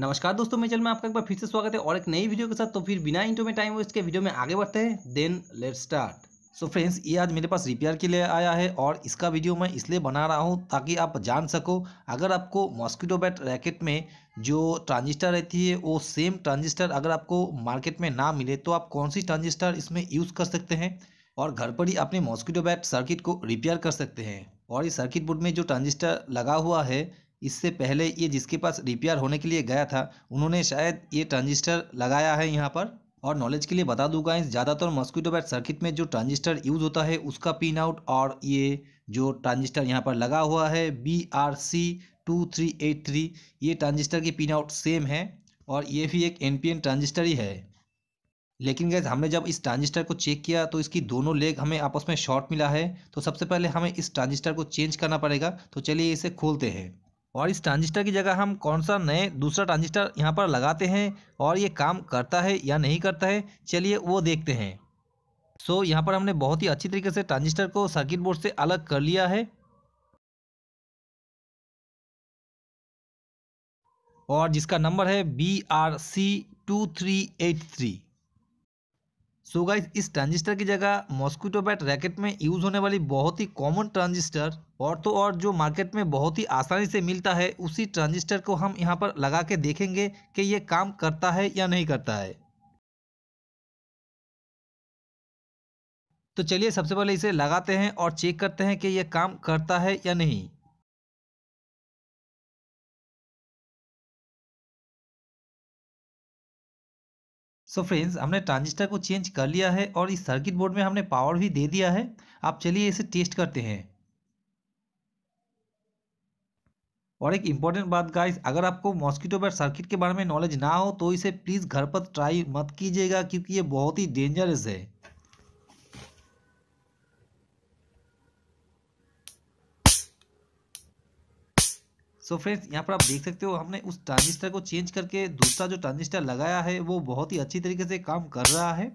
नमस्कार दोस्तों मेरे चल में आपका एक बार फिर से स्वागत है और एक नई वीडियो के साथ तो फिर बिना इंटो में टाइम वेस्ट के वीडियो में आगे बढ़ते हैं then let start so friends ये आज मेरे पास रिपेयर के लिए आया है और इसका वीडियो मैं इसलिए बना रहा हूँ ताकि आप जान सको अगर आपको मॉस्किटो बैट रैकेट में जो ट्रांजिस्टर रहती है वो सेम ट्रांजिस्टर अगर आपको मार्केट में ना मिले तो आप कौन सी ट्रांजिस्टर इसमें यूज़ कर सकते हैं और घर पर ही अपने मॉस्किटो बैट सर्किट को रिपेयर कर सकते हैं और इस सर्किट बोर्ड में जो ट्रांजिस्टर लगा हुआ है इससे पहले ये जिसके पास रिपेयर होने के लिए गया था उन्होंने शायद ये ट्रांजिस्टर लगाया है यहाँ पर और नॉलेज के लिए बता दूंगा ज़्यादातर मस्क्यूटो बैट सर्किट में जो ट्रांजिस्टर यूज़ होता है उसका पिन आउट और ये जो ट्रांजिस्टर यहाँ पर लगा हुआ है B R C two three eight three ये ट्रांजिस्टर की पिन आउट सेम है और ये भी एक एन पी एन ट्रांजिस्टर ही है लेकिन गैस हमने जब इस ट्रांजिस्टर को चेक किया तो इसकी दोनों लेग हमें आपस में शॉर्ट मिला है तो सबसे पहले हमें इस ट्रांजिस्टर को चेंज करना पड़ेगा तो चलिए इसे खोलते हैं और इस ट्रांजिस्टर की जगह हम कौन सा नए दूसरा ट्रांजिस्टर यहाँ पर लगाते हैं और ये काम करता है या नहीं करता है चलिए वो देखते हैं सो so, यहाँ पर हमने बहुत ही अच्छी तरीके से ट्रांजिस्टर को सर्किट बोर्ड से अलग कर लिया है और जिसका नंबर है B R C two three eight three so so guys इस ट्रांजिस्टर की जगह मॉस्किटो बैट रैकेट में यूज़ होने वाली बहुत ही कॉमन ट्रांजिस्टर और तो और जो मार्केट में बहुत ही आसानी से मिलता है उसी ट्रांजिस्टर को हम यहाँ पर लगा के देखेंगे कि ये काम करता है या नहीं करता है तो चलिए सबसे पहले इसे लगाते हैं और चेक करते हैं कि यह काम करता है या नहीं सो so फ्रेंड्स हमने ट्रांजिस्टर को चेंज कर लिया है और इस सर्किट बोर्ड में हमने पावर भी दे दिया है आप चलिए इसे टेस्ट करते हैं और एक इम्पॉर्टेंट बात गाइस अगर आपको मॉस्किटो बैट सर्किट के बारे में नॉलेज ना हो तो इसे प्लीज़ घर पर ट्राई मत कीजिएगा क्योंकि ये बहुत ही डेंजरस है सो फ्रेंड्स यहाँ पर आप देख सकते हो हमने उस ट्रांजिस्टर को चेंज करके दूसरा जो ट्रांजिस्टर लगाया है वो बहुत ही अच्छी तरीके से काम कर रहा है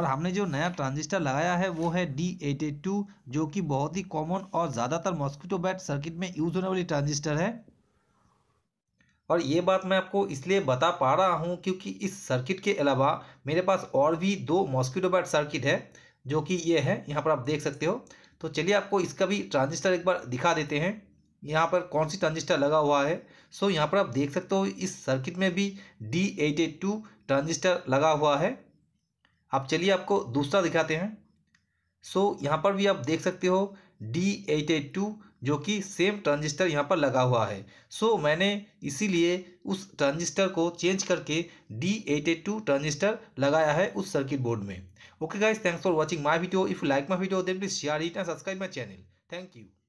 और हमने जो नया ट्रांजिस्टर लगाया है वो है टू जो कि बहुत ही कॉमन और ज़्यादातर मॉस्किटो बैट सर्किट में यूज़ होने वाली ट्रांजिस्टर है और ये बात मैं आपको इसलिए बता पा रहा हूँ क्योंकि इस सर्किट के अलावा मेरे पास और भी दो मॉस्किटो बैट सर्किट है जो कि ये है यहाँ पर आप देख सकते हो तो चलिए आपको इसका भी ट्रांजिस्टर एक बार दिखा देते हैं यहाँ पर कौन सी ट्रांजिस्टर लगा हुआ है सो यहाँ पर आप देख सकते हो इस सर्किट में भी D eight eight two transistor लगा हुआ है आप चलिए आपको दूसरा दिखाते हैं सो यहाँ पर भी आप देख सकते हो डी एट एट टू जो कि सेम ट्रांजिस्टर यहाँ पर लगा हुआ है सो so, मैंने इसीलिए उस ट्रांजिस्टर को चेंज करके D eight eight two transistor लगाया है उस सर्किट बोर्ड में okay guys thanks for watching my video if you like my video then please share it and subscribe my channel thank you